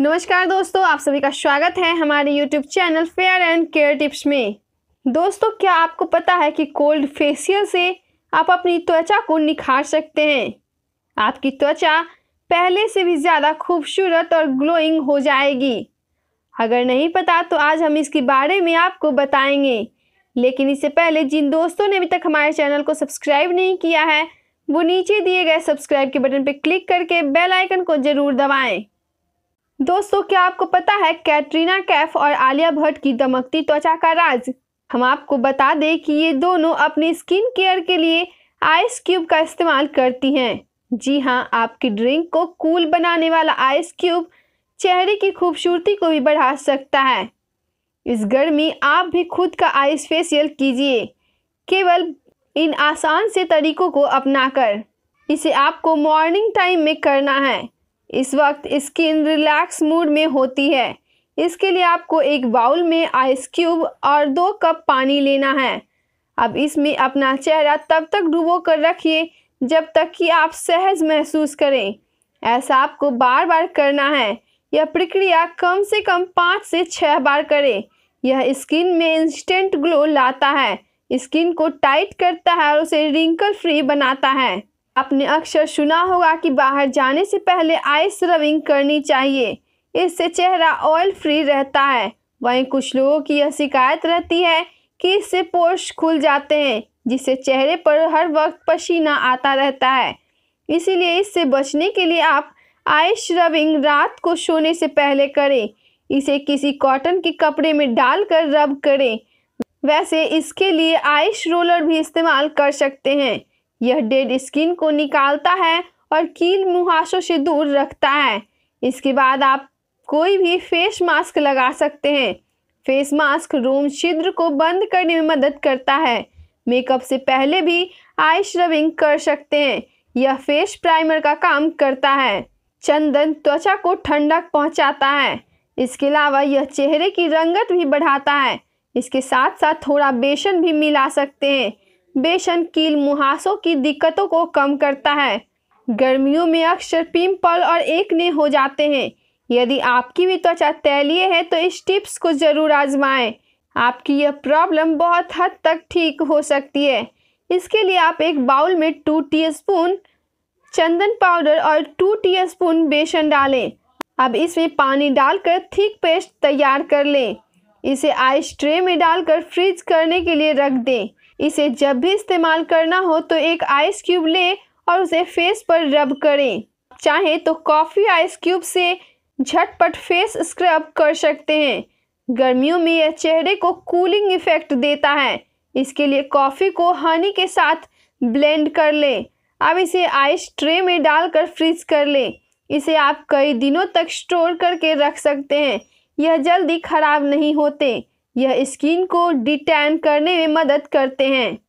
नमस्कार दोस्तों आप सभी का स्वागत है हमारे YouTube channel fair and care tips में दोस्तों क्या आपको पता है कि कोल्ड फेशियल से आप अपनी त्वचा को निखार सकते हैं आपकी त्वचा पहले से भी ज़्यादा खूबसूरत और ग्लोइंग हो जाएगी अगर नहीं पता तो आज हम इसके बारे में आपको बताएंगे लेकिन इससे पहले जिन दोस्तों ने अभी तक हमारे चैनल को सब्सक्राइब नहीं किया है वो नीचे दिए गए सब्सक्राइब के बटन पर क्लिक करके बेल आइकन को जरूर दबाएं दोस्तों क्या आपको पता है कैटरीना कैफ और आलिया भट्ट की दमकती त्वचा का राज हम आपको बता दें कि ये दोनों अपनी स्किन केयर के लिए आइस क्यूब का इस्तेमाल करती हैं जी हाँ आपकी ड्रिंक को कूल बनाने वाला आइस क्यूब चेहरे की खूबसूरती को भी बढ़ा सकता है इस गर्मी आप भी खुद का आइस फेशियल कीजिए केवल इन आसान से तरीकों को अपनाकर इसे आपको मॉर्निंग टाइम में करना है इस वक्त स्किन रिलैक्स मूड में होती है इसके लिए आपको एक बाउल में आइस क्यूब और दो कप पानी लेना है अब इसमें अपना चेहरा तब तक डुबो कर रखिए जब तक कि आप सहज महसूस करें ऐसा आपको बार बार करना है यह प्रक्रिया कम से कम पाँच से छः बार करें यह स्किन में इंस्टेंट ग्लो लाता है स्किन को टाइट करता है और उसे रिंकल फ्री बनाता है आपने अक्सर सुना होगा कि बाहर जाने से पहले आइस रविंग करनी चाहिए इससे चेहरा ऑयल फ्री रहता है वहीं कुछ लोगों की यह शिकायत रहती है कि इससे पोर्स खुल जाते हैं जिससे चेहरे पर हर वक्त पसीना आता रहता है इसीलिए इससे बचने के लिए आप आइस रबिंग रात को सोने से पहले करें इसे किसी कॉटन के कपड़े में डालकर रब करें वैसे इसके लिए आइस रोलर भी इस्तेमाल कर सकते हैं यह डेड स्किन को निकालता है और कील मुहासों से दूर रखता है इसके बाद आप कोई भी फेस मास्क लगा सकते हैं फेस मास्क रोम छिद्र को बंद करने में मदद करता है मेकअप से पहले भी आइस रबिंग कर सकते हैं यह फेस प्राइमर का काम करता है चंदन त्वचा को ठंडक पहुंचाता है इसके अलावा यह चेहरे की रंगत भी बढ़ाता है इसके साथ साथ थोड़ा बेसन भी मिला सकते हैं बेसन कील मुहासों की दिक्कतों को कम करता है गर्मियों में अक्सर पिंपल और एक ने हो जाते हैं यदि आपकी भी त्वचा तैलीय है तो इस टिप्स को ज़रूर आजमाएं आपकी यह प्रॉब्लम बहुत हद तक ठीक हो सकती है इसके लिए आप एक बाउल में टू टी स्पून चंदन पाउडर और टू टी स्पून बेसन डालें अब इसमें पानी डालकर थिक पेस्ट तैयार कर लें इसे आइस ट्रे में डालकर फ्रीज करने के लिए रख दें इसे जब भी इस्तेमाल करना हो तो एक आइस क्यूब लें और उसे फेस पर रब करें चाहे तो कॉफ़ी आइस क्यूब से झटपट फेस स्क्रब कर सकते हैं गर्मियों में यह चेहरे को कूलिंग इफेक्ट देता है इसके लिए कॉफ़ी को हनी के साथ ब्लेंड कर लें अब इसे आइस ट्रे में डालकर फ्रीज कर लें इसे आप कई दिनों तक स्टोर करके रख सकते हैं यह जल्दी खराब नहीं होते यह स्किन को डिटैन करने में मदद करते हैं